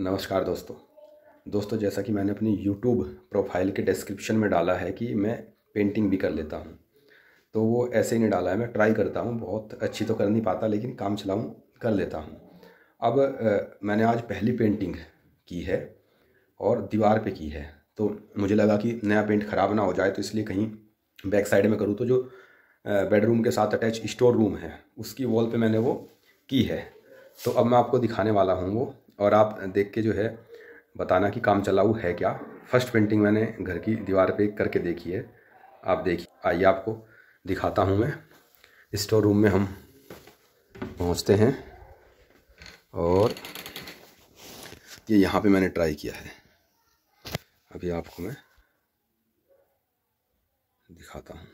नमस्कार दोस्तों दोस्तों जैसा कि मैंने अपनी यूट्यूब प्रोफाइल के डिस्क्रिप्शन में डाला है कि मैं पेंटिंग भी कर लेता हूँ तो वो ऐसे ही नहीं डाला है मैं ट्राई करता हूँ बहुत अच्छी तो कर नहीं पाता लेकिन काम चलाऊँ कर लेता हूँ अब आ, मैंने आज पहली पेंटिंग की है और दीवार पे की है तो मुझे लगा कि नया पेंट ख़राब ना हो जाए तो इसलिए कहीं बैक साइड में करूँ तो जो बेडरूम के साथ अटैच स्टोर रूम है उसकी वॉल पर मैंने वो की है तो अब मैं आपको दिखाने वाला हूँ वो और आप देख के जो है बताना कि काम चलाऊ है क्या फर्स्ट पेंटिंग मैंने घर की दीवार पे करके देखी है आप देखिए आइए आपको दिखाता हूँ मैं स्टोर रूम में हम पहुँचते हैं और ये यहाँ पे मैंने ट्राई किया है अभी आपको मैं दिखाता हूँ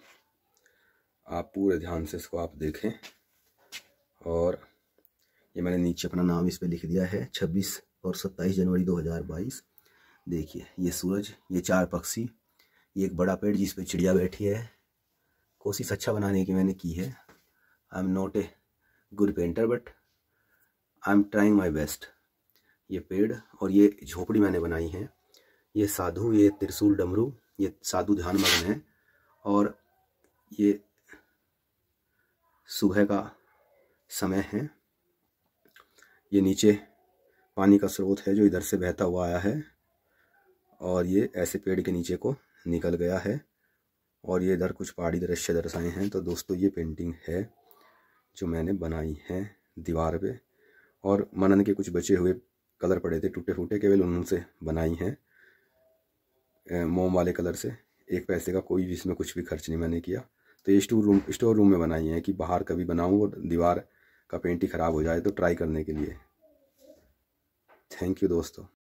आप पूरे ध्यान से इसको आप देखें और ये मैंने नीचे अपना नाम इस पर लिख दिया है छब्बीस और सत्ताईस जनवरी 2022 देखिए ये सूरज ये चार पक्षी ये एक बड़ा पेड़ जिस पे चिड़िया बैठी है कोशिश अच्छा बनाने की मैंने की है I am not a good painter but I am trying my best ये पेड़ और ये झोपड़ी मैंने बनाई है ये साधु ये त्रिशूल डमरू ये साधु ध्यान मग्न है और ये सुबह का समय है ये नीचे पानी का स्रोत है जो इधर से बहता हुआ आया है और ये ऐसे पेड़ के नीचे को निकल गया है और ये इधर कुछ पहाड़ी दृश्य दर्शाए हैं तो दोस्तों ये पेंटिंग है जो मैंने बनाई है दीवार पे और मनन के कुछ बचे हुए कलर पड़े थे टूटे फूटे केवल उनसे बनाई हैं मोम वाले कलर से एक पैसे का कोई भी इसमें कुछ भी खर्च नहीं मैंने किया तो ये स्टोर रूम स्टोर रूम में बनाई है कि बाहर कभी बनाऊँ और दीवार का पेंट ही ख़राब हो जाए तो ट्राई करने के लिए थैंक यू दोस्तों